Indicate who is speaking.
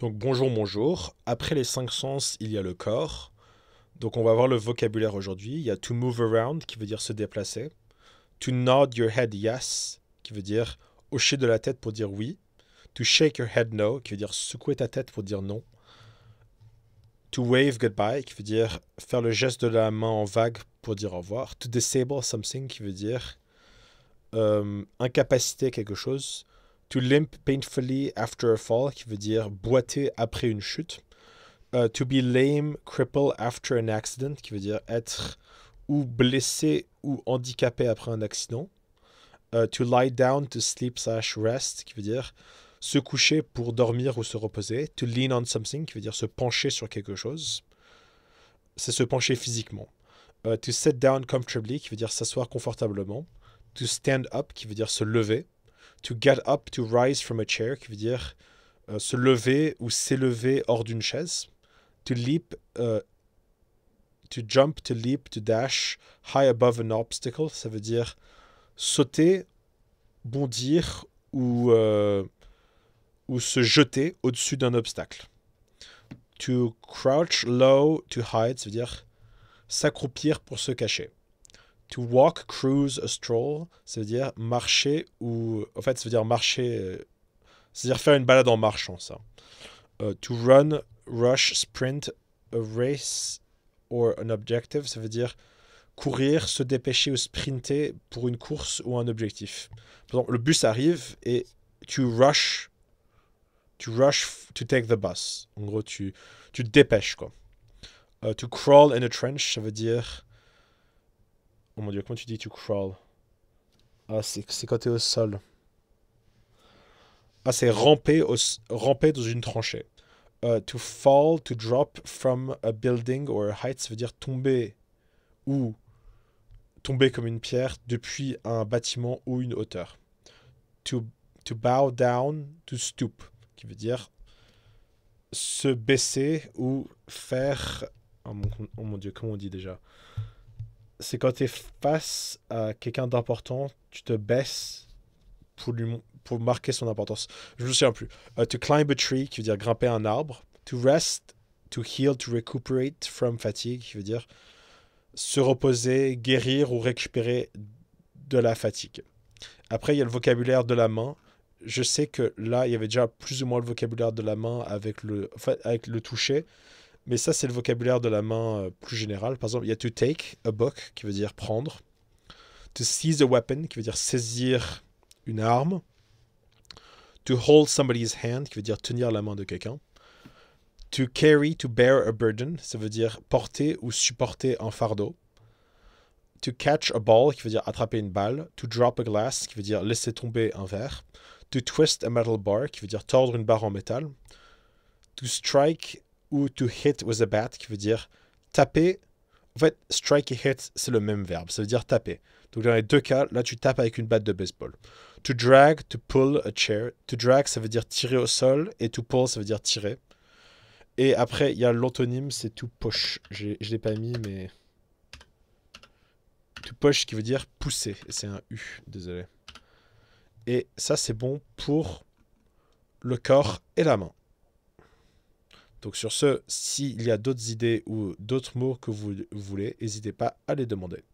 Speaker 1: Donc bonjour, bonjour. Après les cinq sens, il y a le corps. Donc on va voir le vocabulaire aujourd'hui. Il y a to move around qui veut dire se déplacer. To nod your head yes qui veut dire hocher de la tête pour dire oui. To shake your head no qui veut dire secouer ta tête pour dire non. To wave goodbye qui veut dire faire le geste de la main en vague pour dire au revoir. To disable something qui veut dire euh, incapaciter quelque chose. To limp painfully after a fall, qui veut dire boiter après une chute. Euh, to be lame, cripple after an accident, qui veut dire être ou blessé ou handicapé après un accident. Euh, to lie down, to sleep slash rest, qui veut dire se coucher pour dormir ou se reposer. To lean on something, qui veut dire se pencher sur quelque chose. C'est se pencher physiquement. Euh, to sit down comfortably, qui veut dire s'asseoir confortablement. To stand up, qui veut dire se lever to get up, to rise from a chair, qui veut dire euh, se lever ou s'élever hors d'une chaise. To leap, euh, to jump, to leap, to dash high above an obstacle, ça veut dire sauter, bondir ou, euh, ou se jeter au-dessus d'un obstacle. To crouch low, to hide, ça veut dire s'accroupir pour se cacher. To walk, cruise, a stroll, ça veut dire marcher ou. En fait, ça veut dire marcher. C'est-à-dire euh, faire une balade en marchant, ça. Euh, to run, rush, sprint, a race or an objective, ça veut dire courir, se dépêcher ou sprinter pour une course ou un objectif. Par exemple, le bus arrive et tu rush, tu rush to take the bus. En gros, tu, tu te dépêches, quoi. Euh, to crawl in a trench, ça veut dire Oh mon dieu, comment tu dis tu crawl Ah, c'est quand t'es au sol. Ah, c'est ramper, ramper dans une tranchée. Euh, to fall, to drop from a building or a height, ça veut dire tomber ou tomber comme une pierre depuis un bâtiment ou une hauteur. To, to bow down, to stoop, qui veut dire se baisser ou faire. oh mon oh dieu, comment on dit déjà c'est quand tu es face à quelqu'un d'important, tu te baisses pour, pour marquer son importance. Je ne me souviens plus. Euh, to climb a tree, qui veut dire grimper un arbre. To rest, to heal, to recuperate from fatigue, qui veut dire se reposer, guérir ou récupérer de la fatigue. Après, il y a le vocabulaire de la main. Je sais que là, il y avait déjà plus ou moins le vocabulaire de la main avec le, avec le toucher. Mais ça, c'est le vocabulaire de la main euh, plus général. Par exemple, il y a to take a book, qui veut dire prendre. To seize a weapon, qui veut dire saisir une arme. To hold somebody's hand, qui veut dire tenir la main de quelqu'un. To carry, to bear a burden, ça veut dire porter ou supporter un fardeau. To catch a ball, qui veut dire attraper une balle. To drop a glass, qui veut dire laisser tomber un verre. To twist a metal bar, qui veut dire tordre une barre en métal. To strike ou to hit with a bat, qui veut dire taper. En fait, strike et hit, c'est le même verbe, ça veut dire taper. Donc dans les deux cas, là tu tapes avec une batte de baseball. To drag, to pull a chair. To drag, ça veut dire tirer au sol, et to pull, ça veut dire tirer. Et après, il y a l'antonyme, c'est to push. Je ne l'ai pas mis, mais... To push qui veut dire pousser. C'est un U, désolé. Et ça, c'est bon pour le corps et la main. Donc sur ce, s'il y a d'autres idées ou d'autres mots que vous voulez, n'hésitez pas à les demander.